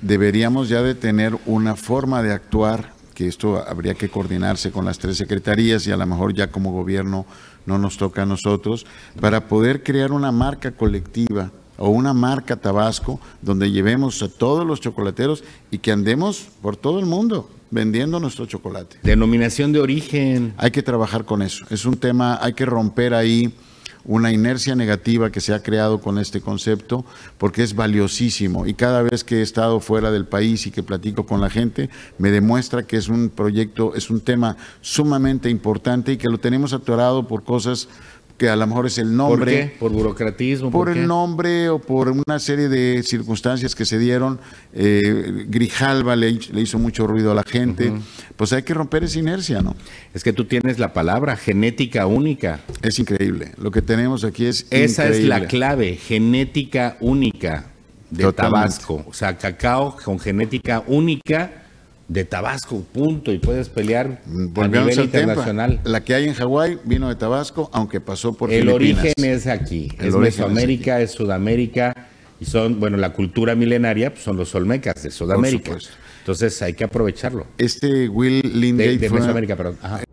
deberíamos ya de tener una forma de actuar, que esto habría que coordinarse con las tres secretarías y a lo mejor ya como gobierno no nos toca a nosotros, para poder crear una marca colectiva o una marca Tabasco donde llevemos a todos los chocolateros y que andemos por todo el mundo vendiendo nuestro chocolate. Denominación de origen. Hay que trabajar con eso. Es un tema, hay que romper ahí una inercia negativa que se ha creado con este concepto, porque es valiosísimo. Y cada vez que he estado fuera del país y que platico con la gente, me demuestra que es un proyecto, es un tema sumamente importante y que lo tenemos atorado por cosas que a lo mejor es el nombre. ¿Por, qué? ¿Por burocratismo? Por, el nombre o por una serie de circunstancias que se dieron. Eh, Grijalva le, hizo mucho ruido a la gente pues hay que romper esa inercia, ¿no? Es que tú tienes la palabra genética única. Es increíble. Lo que tenemos aquí es. Esa es la clave, genética única de Tabasco. O sea, cacao con genética única de Tabasco, punto, y puedes pelear a mm, nivel internacional. La que hay en Hawái vino de Tabasco, aunque pasó por El origen es aquí, es Mesoamérica, es, Sudamérica, y son, bueno, la cultura milenaria pues, son los olmecas de Sudamérica. Entonces hay que aprovecharlo. Este Will Lindgate. De, Mesoamérica, perdón.